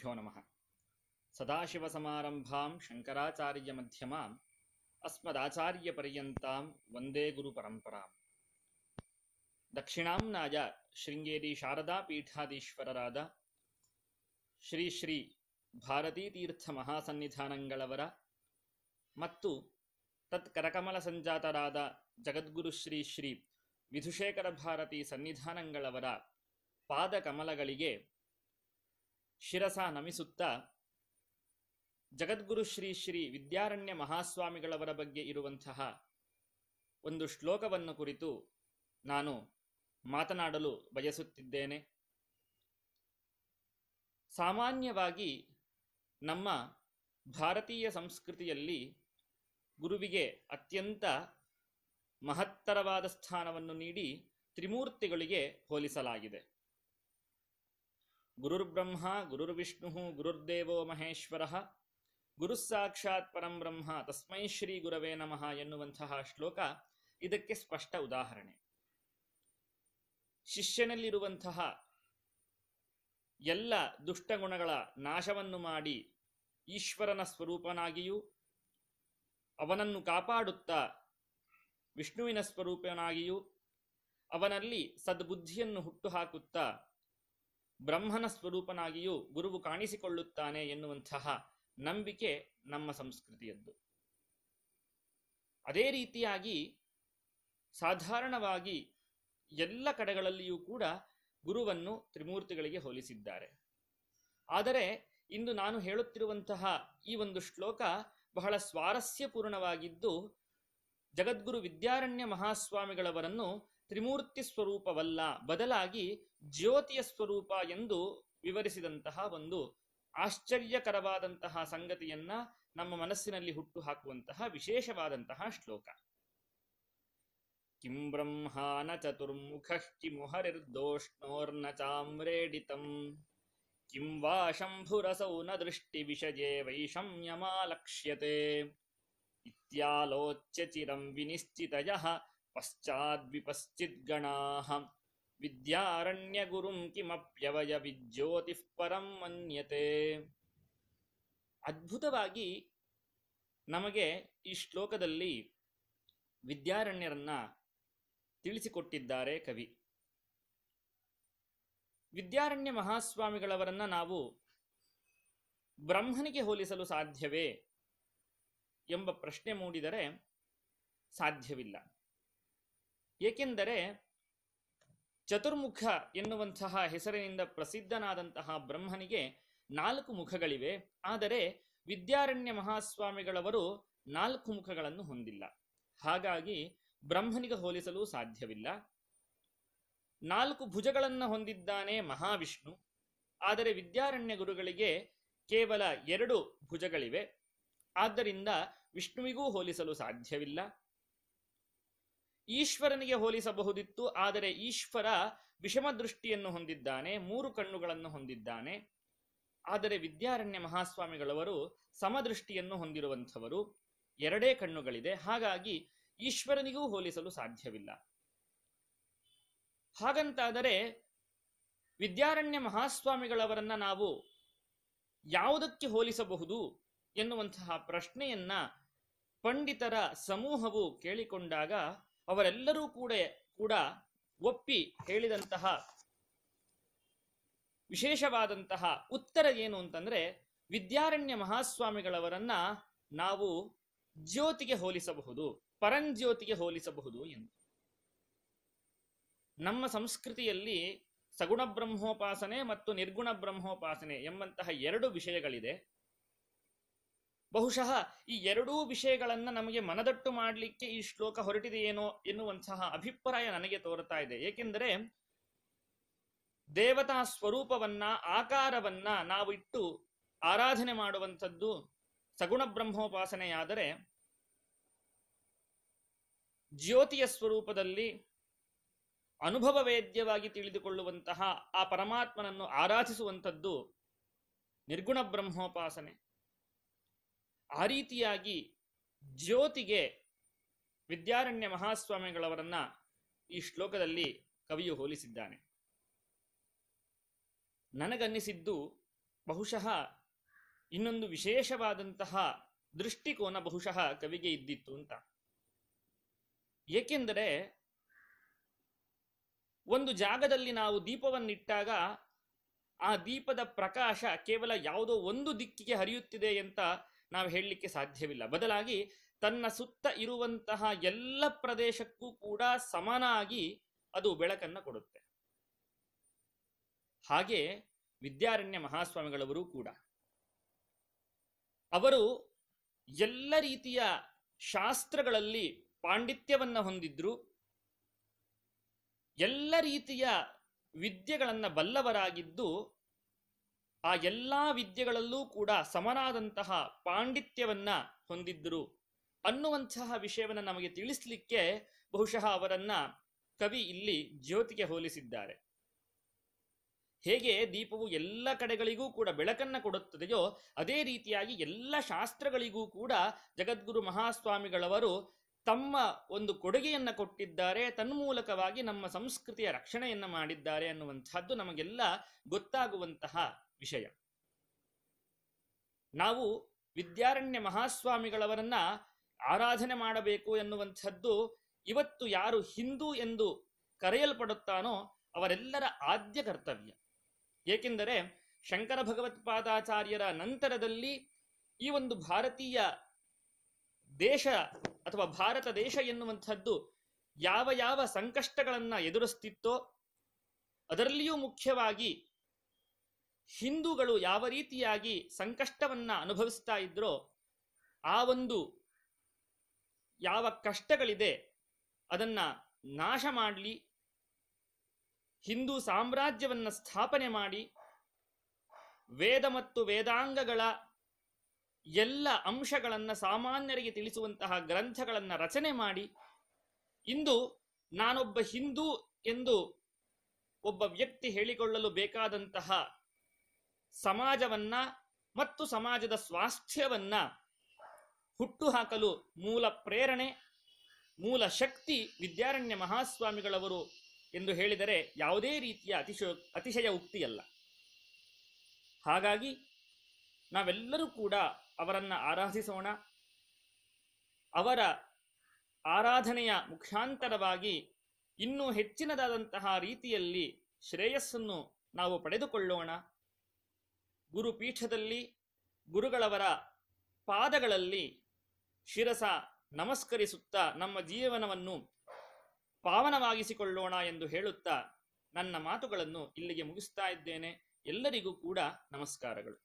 ಗುರುಭ್ಯೋ ನಮಃ ಸದಾಶಿವಸಮಾರಂಭಾಂ ಅಸ್ಮದಾಚಾರ್ಯ ಪರ್ಯಂತಾಂ ವಂದೇ ಗುರುಪರಂಪರಾಂ ದಕ್ಷಿಣಾಂನಾಯ ಶೃಂಗೇರಿ ಶಾರದಾ ಪೀಠಾಧೀಶ್ವರರಾದ ಶ್ರೀ ಶ್ರೀ ಭಾರತೀತೀರ್ಥ ಮಹಾಸನ್ನಿಧಾನಂಗಳವರ ಮತ್ತು ತತ್ಕರಕಮಲ ಸಂಜಾತರಾದ ಜಗದ್ಗುರು ಶ್ರೀ ಶ್ರೀ ವಿಧುಶೇಖರ ಭಾರತಿ ಸನ್ನಿಧಾನಂಗಳವರ ಪಾದಕಮಲಗಳಿಗೆ ಶಿರಸ ನಮಿಸುತ್ತಾ ಜಗದ್ಗುರು ಶ್ರೀ ಶ್ರೀ ವಿದ್ಯಾರಣ್ಯ ಮಹಾಸ್ವಾಮಿಗಳವರ ಬಗ್ಗೆ ಇರುವಂತಹ ಒಂದು ಶ್ಲೋಕವನ್ನು ಕುರಿತು ನಾನು ಮಾತನಾಡಲು ಬಯಸುತ್ತಿದ್ದೇನೆ ಸಾಮಾನ್ಯವಾಗಿ ನಮ್ಮ ಭಾರತೀಯ ಸಂಸ್ಕೃತಿಯಲ್ಲಿ ಗುರುವಿಗೆ ಅತ್ಯಂತ ಮಹತ್ತರವಾದ ಸ್ಥಾನವನ್ನು ನೀಡಿ ತ್ರಿಮೂರ್ತಿಗಳಿಗೆ ಹೋಲಿಸಲಾಗಿದೆ ಗುರುರ್ಬ್ರಹ್ಮ ಗುರುರ್ವಿಷ್ಣು ಗುರುರ್ದೇವೋ ಮಹೇಶ್ವರ ಗುರುಸಾಕ್ಷಾತ್ ಪರಂ ಬ್ರಹ್ಮ ತಸ್ಮೈ ಶ್ರೀ ಗುರವೇ ನಮಃ ಎನ್ನುವಂತಹ ಶ್ಲೋಕ ಇದಕ್ಕೆ ಸ್ಪಷ್ಟ ಉದಾಹರಣೆ ಶಿಷ್ಯನಲ್ಲಿರುವಂತಹ ಎಲ್ಲ ದುಷ್ಟಗುಣಗಳ ನಾಶವನ್ನು ಮಾಡಿ ಈಶ್ವರನ ಸ್ವರೂಪನಾಗಿಯೂ ಅವನನ್ನು ಕಾಪಾಡುತ್ತಾ ವಿಷ್ಣುವಿನ ಸ್ವರೂಪನಾಗಿಯೂ ಅವನಲ್ಲಿ ಸದ್ಬುದ್ಧಿಯನ್ನು ಹುಟ್ಟುಹಾಕುತ್ತಾ ಬ್ರಹ್ಮನ ಸ್ವರೂಪನಾಗಿಯೂ ಗುರುವು ಕಾಣಿಸಿಕೊಳ್ಳುತ್ತಾನೆ ಎನ್ನುವಂತಹ ನಂಬಿಕೆ ನಮ್ಮ ಸಂಸ್ಕೃತಿಯದ್ದು ಅದೇ ರೀತಿಯಾಗಿ ಸಾಧಾರಣವಾಗಿ ಎಲ್ಲ ಕಡೆಗಳಲ್ಲಿಯೂ ಕೂಡ ಗುರುವನ್ನು ತ್ರಿಮೂರ್ತಿಗಳಿಗೆ ಹೋಲಿಸಿದ್ದಾರೆ ಆದರೆ ಇಂದು ನಾನು ಹೇಳುತ್ತಿರುವಂತಹ ಈ ಒಂದು ಶ್ಲೋಕ ಬಹಳ ಸ್ವಾರಸ್ಯಪೂರ್ಣವಾಗಿದ್ದು ಜಗದ್ಗುರು ವಿದ್ಯಾರಣ್ಯ ಮಹಾಸ್ವಾಮಿಗಳವರನ್ನು ತ್ರಿಮೂರ್ತಿ ಸ್ವರೂಪವಲ್ಲ ಬದಲಾಗಿ ಜ್ಯೋತಿಯ ಸ್ವರೂಪ ಎಂದು ವಿವರಿಸಿದಂತಹ ಒಂದು ಆಶ್ಚರ್ಯಕರವಾದಂತಹ ಸಂಗತಿಯನ್ನ ನಮ್ಮ ಮನಸ್ಸಿನಲ್ಲಿ ಹುಟ್ಟು ಹಾಕುವಂತಹ ವಿಶೇಷವಾದಂತಹ ಶ್ಲೋಕ ಕಿಂ ಬ್ರಹ್ಮಾನ ಚತುರ್ಮುಖ ಕಿಮುಹರಿರ್ದೋಷ್ಣೋರ್ನ ಚಾಮ್ರೇಡಿತಂ ಕಿಂ ವಾ ಶಂಭುರಸೌ ನ ದೃಷ್ಟಿ ವಿಷಜೆ ವೈಷಮ್ಯಮಾಲಕ್ಷ್ಯತೆ ಇತ್ಯಾಲೋಚ್ಯ ಚಿರಂ ವಿನಿಶ್ಚಿತಯಃ पश्चाद्विपश्चिद्गणाः विद्यारण्यगुरुं किमप्यवयविज्योतिः ಪರಂ ಮನ್ಯತೆ ಅದ್ಭುತವಾಗಿ ನಮಗೆ ಈ ಶ್ಲೋಕದಲ್ಲಿ ವಿದ್ಯಾರಣ್ಯರನ್ನ ತಿಳಿಸಿಕೊಟ್ಟಿದ್ದಾರೆ ಕವಿ ವಿದ್ಯಾರಣ್ಯ ಮಹಾಸ್ವಾಮಿಗಳವರನ್ನ ನಾವು ಬ್ರಹ್ಮನಿಗೆ ಹೋಲಿಸಲು ಸಾಧ್ಯವೇ ಎಂಬ ಪ್ರಶ್ನೆ ಮೂಡಿದರೆ ಸಾಧ್ಯವಿಲ್ಲ ಏಕೆಂದರೆ ಚತುರ್ಮುಖ ಎನ್ನುವಂತಹ ಹೆಸರಿನಿಂದ ಪ್ರಸಿದ್ಧನಾದಂತಹ ಬ್ರಹ್ಮನಿಗೆ ನಾಲ್ಕು ಮುಖಗಳಿವೆ ಆದರೆ ವಿದ್ಯಾರಣ್ಯ ಮಹಾಸ್ವಾಮಿಗಳವರು ನಾಲ್ಕು ಮುಖಗಳನ್ನು ಹೊಂದಿಲ್ಲ ಹಾಗಾಗಿ ಬ್ರಹ್ಮನಿಗೆ ಹೋಲಿಸಲು ಸಾಧ್ಯವಿಲ್ಲ ನಾಲ್ಕು ಭುಜಗಳನ್ನು ಹೊಂದಿದ್ದಾನೆ ಮಹಾವಿಷ್ಣು ಆದರೆ ವಿದ್ಯಾರಣ್ಯ ಗುರುಗಳಿಗೆ ಕೇವಲ ಎರಡು ಭುಜಗಳಿವೆ ಆದ್ದರಿಂದ ವಿಷ್ಣುವಿಗೂ ಹೋಲಿಸಲು ಸಾಧ್ಯವಿಲ್ಲ ಈಶ್ವರನಿಗೆ ಹೋಲಿಸಬಹುದಿತ್ತು ಆದರೆ ಈಶ್ವರ ವಿಷಮ ದೃಷ್ಟಿಯನ್ನು ಹೊಂದಿದ್ದಾನೆ ಮೂರು ಕಣ್ಣುಗಳನ್ನು ಹೊಂದಿದ್ದಾನೆ ಆದರೆ ವಿದ್ಯಾರಣ್ಯ ಮಹಾಸ್ವಾಮಿಗಳವರು ಸಮದೃಷ್ಟಿಯನ್ನು ಹೊಂದಿರುವಂಥವರು ಎರಡೇ ಕಣ್ಣುಗಳಿದೆ ಹಾಗಾಗಿ ಈಶ್ವರನಿಗೂ ಹೋಲಿಸಲು ಸಾಧ್ಯವಿಲ್ಲ ಹಾಗಂತಾದರೆ ವಿದ್ಯಾರಣ್ಯ ಮಹಾಸ್ವಾಮಿಗಳವರನ್ನ ನಾವು ಯಾವುದಕ್ಕೆ ಹೋಲಿಸಬಹುದು ಎನ್ನುವಂತಹ ಪ್ರಶ್ನೆಯನ್ನ ಪಂಡಿತರ ಸಮೂಹವು ಕೇಳಿಕೊಂಡಾಗ ಅವರೆಲ್ಲರೂ ಕೂಡ ಕೂಡ ಒಪ್ಪಿ ಹೇಳಿದಂತಹ ವಿಶೇಷವಾದಂತಹ ಉತ್ತರ ಏನು ಅಂತಂದ್ರೆ ವಿದ್ಯಾರಣ್ಯ ಮಹಾಸ್ವಾಮಿಗಳವರನ್ನ ನಾವು ಜ್ಯೋತಿಗೆ ಹೋಲಿಸಬಹುದು ಪರಂಜ್ಯೋತಿಗೆ ಹೋಲಿಸಬಹುದು ಎಂದು ನಮ್ಮ ಸಂಸ್ಕೃತಿಯಲ್ಲಿ ಸಗುಣ ಬ್ರಹ್ಮೋಪಾಸನೆ ಮತ್ತು ನಿರ್ಗುಣ ಬ್ರಹ್ಮೋಪಾಸನೆ ಎಂಬಂತಹ ಎರಡು ವಿಷಯಗಳಿದೆ ಬಹುಶಃ ಈ ಎರಡೂ ವಿಷಯಗಳನ್ನು ನಮಗೆ ಮನದಟ್ಟು ಮಾಡಲಿಕ್ಕೆ ಈ ಶ್ಲೋಕ ಹೊರಟಿದೆಯೇನೋ ಎನ್ನುವಂತಹ ಅಭಿಪ್ರಾಯ ನನಗೆ ತೋರುತ್ತಾ ಇದೆ ಏಕೆಂದರೆ ದೇವತಾ ಸ್ವರೂಪವನ್ನ ಆಕಾರವನ್ನ ನಾವು ಇಟ್ಟು ಆರಾಧನೆ ಮಾಡುವಂಥದ್ದು ಸಗುಣ ಬ್ರಹ್ಮೋಪಾಸನೆಯಾದರೆ ಜ್ಯೋತಿಯ ಸ್ವರೂಪದಲ್ಲಿ ಅನುಭವ ವೇದ್ಯವಾಗಿ ತಿಳಿದುಕೊಳ್ಳುವಂತಹ ಆ ಪರಮಾತ್ಮನನ್ನು ಆರಾಧಿಸುವಂಥದ್ದು ನಿರ್ಗುಣ ಬ್ರಹ್ಮೋಪಾಸನೆ ಆ ರೀತಿಯಾಗಿ ಜ್ಯೋತಿಗೆ ವಿದ್ಯಾರಣ್ಯ ಮಹಾಸ್ವಾಮಿಗಳವರನ್ನ ಈ ಶ್ಲೋಕದಲ್ಲಿ ಕವಿಯು ಹೋಲಿಸಿದ್ದಾನೆ ನನಗನ್ನಿಸಿದ್ದು ಬಹುಶಃ ಇನ್ನೊಂದು ವಿಶೇಷವಾದಂತಹ ದೃಷ್ಟಿಕೋನ ಬಹುಶಃ ಕವಿಗೆ ಇದ್ದಿತ್ತು ಅಂತ ಏಕೆಂದರೆ ಒಂದು ಜಾಗದಲ್ಲಿ ನಾವು ದೀಪವನ್ನಿಟ್ಟಾಗ ಆ ದೀಪದ ಪ್ರಕಾಶ ಕೇವಲ ಯಾವುದೋ ಒಂದು ದಿಕ್ಕಿಗೆ ಹರಿಯುತ್ತಿದೆ ಅಂತ ನಾವು ಹೇಳಲಿಕ್ಕೆ ಸಾಧ್ಯವಿಲ್ಲ ಬದಲಾಗಿ ತನ್ನ ಸುತ್ತ ಇರುವಂತಹ ಎಲ್ಲ ಪ್ರದೇಶಕ್ಕೂ ಕೂಡ ಸಮನಾಗಿ ಅದು ಬೆಳಕನ್ನು ಕೊಡುತ್ತೆ ಹಾಗೆ ವಿದ್ಯಾರಣ್ಯ ಮಹಾಸ್ವಾಮಿಗಳವರು ಕೂಡ ಅವರು ಎಲ್ಲ ರೀತಿಯ ಶಾಸ್ತ್ರಗಳಲ್ಲಿ ಪಾಂಡಿತ್ಯವನ್ನು ಹೊಂದಿದ್ರು ಎಲ್ಲ ರೀತಿಯ ವಿದ್ಯೆಗಳನ್ನು ಬಲ್ಲವರಾಗಿದ್ದು ಆ ಎಲ್ಲ ವಿದ್ಯೆಗಳಲ್ಲೂ ಕೂಡ ಸಮನಾದಂತಹ ಪಾಂಡಿತ್ಯವನ್ನ ಹೊಂದಿದ್ದರು ಅನ್ನುವಂತಹ ವಿಷಯವನ್ನು ನಮಗೆ ತಿಳಿಸ್ಲಿಕ್ಕೆ ಬಹುಶಃ ಅವರನ್ನ ಕವಿ ಇಲ್ಲಿ ಜ್ಯೋತಿಗೆ ಹೋಲಿಸಿದ್ದಾರೆ ಹೇಗೆ ದೀಪವು ಎಲ್ಲ ಕಡೆಗಳಿಗೂ ಕೂಡ ಬೆಳಕನ್ನು ಕೊಡುತ್ತದೆಯೋ ಅದೇ ರೀತಿಯಾಗಿ ಎಲ್ಲ ಶಾಸ್ತ್ರಗಳಿಗೂ ಕೂಡ ಜಗದ್ಗುರು ಮಹಾಸ್ವಾಮಿಗಳವರು ತಮ್ಮ ಒಂದು ಕೊಡುಗೆಯನ್ನು ಕೊಟ್ಟಿದ್ದಾರೆ ತನ್ಮೂಲಕವಾಗಿ ನಮ್ಮ ಸಂಸ್ಕೃತಿಯ ರಕ್ಷಣೆಯನ್ನು ಮಾಡಿದ್ದಾರೆ ಅನ್ನುವಂತಹದ್ದು ನಮಗೆಲ್ಲ ಗೊತ್ತಾಗುವಂತಹ ವಿಷಯ ನಾವು ವಿದ್ಯಾರಣ್ಯ ಮಹಾಸ್ವಾಮಿಗಳವರನ್ನ ಆರಾಧನೆ ಮಾಡಬೇಕು ಎನ್ನುವಂಥದ್ದು ಇವತ್ತು ಯಾರು ಹಿಂದೂ ಎಂದು ಕರೆಯಲ್ಪಡುತ್ತಾನೋ ಅವರೆಲ್ಲರ ಆದ್ಯ ಕರ್ತವ್ಯ ಏಕೆಂದರೆ ಶಂಕರ ಭಗವತ್ಪಾದಾಚಾರ್ಯರ ನಂತರದಲ್ಲಿ ಈ ಒಂದು ಭಾರತೀಯ ದೇಶ ಅಥವಾ ಭಾರತ ದೇಶ ಎನ್ನುವಂಥದ್ದು ಯಾವ ಯಾವ ಸಂಕಷ್ಟಗಳನ್ನು ಎದುರಿಸ್ತಿತ್ತೋ ಅದರಲ್ಲಿಯೂ ಮುಖ್ಯವಾಗಿ ಹಿಂದೂಗಳು ಯಾವ ರೀತಿಯಾಗಿ ಸಂಕಷ್ಟವನ್ನು ಅನುಭವಿಸ್ತಾ ಇದ್ರೋ ಆ ಒಂದು ಯಾವ ಕಷ್ಟಗಳಿದೆ ಅದನ್ನು ನಾಶ ಮಾಡಲಿ ಹಿಂದೂ ಸಾಮ್ರಾಜ್ಯವನ್ನು ಸ್ಥಾಪನೆ ಮಾಡಿ ವೇದ ಮತ್ತು ವೇದಾಂಗಗಳ ಎಲ್ಲ ಅಂಶಗಳನ್ನು ಸಾಮಾನ್ಯರಿಗೆ ತಿಳಿಸುವಂತಹ ಗ್ರಂಥಗಳನ್ನು ರಚನೆ ಮಾಡಿ ಇಂದು ನಾನೊಬ್ಬ ಹಿಂದೂ ಎಂದು ಒಬ್ಬ ವ್ಯಕ್ತಿ ಹೇಳಿಕೊಳ್ಳಲು ಬೇಕಾದಂತಹ ಸಮಾಜವನ್ನ ಮತ್ತು ಸಮಾಜದ ಸ್ವಾಸ್ಥ್ಯವನ್ನ ಹುಟ್ಟುಹಾಕಲು ಮೂಲ ಪ್ರೇರಣೆ ಮೂಲ ಶಕ್ತಿ ವಿದ್ಯಾರಣ್ಯ ಮಹಾಸ್ವಾಮಿಗಳವರು ಎಂದು ಹೇಳಿದರೆ ಯಾವುದೇ ರೀತಿಯ ಅತಿಶಯ ಅತಿಶಯ ಉಕ್ತಿಯಲ್ಲ ಹಾಗಾಗಿ ನಾವೆಲ್ಲರೂ ಕೂಡ ಅವರನ್ನು ಆರಾಧಿಸೋಣ ಅವರ ಆರಾಧನೆಯ ಮುಖ್ಯಾಂತರವಾಗಿ ಇನ್ನೂ ಹೆಚ್ಚಿನದಾದಂತಹ ರೀತಿಯಲ್ಲಿ ಶ್ರೇಯಸ್ಸನ್ನು ನಾವು ಪಡೆದುಕೊಳ್ಳೋಣ ಗುರುಪೀಠದಲ್ಲಿ ಗುರುಗಳವರ ಪಾದಗಳಲ್ಲಿ ಶಿರಸ ನಮಸ್ಕರಿಸುತ್ತಾ ನಮ್ಮ ಜೀವನವನ್ನು ಪಾವನವಾಗಿಸಿಕೊಳ್ಳೋಣ ಎಂದು ಹೇಳುತ್ತಾ ನನ್ನ ಮಾತುಗಳನ್ನು ಇಲ್ಲಿಗೆ ಮುಗಿಸ್ತಾ ಇದ್ದೇನೆ ಎಲ್ಲರಿಗೂ ಕೂಡ ನಮಸ್ಕಾರಗಳು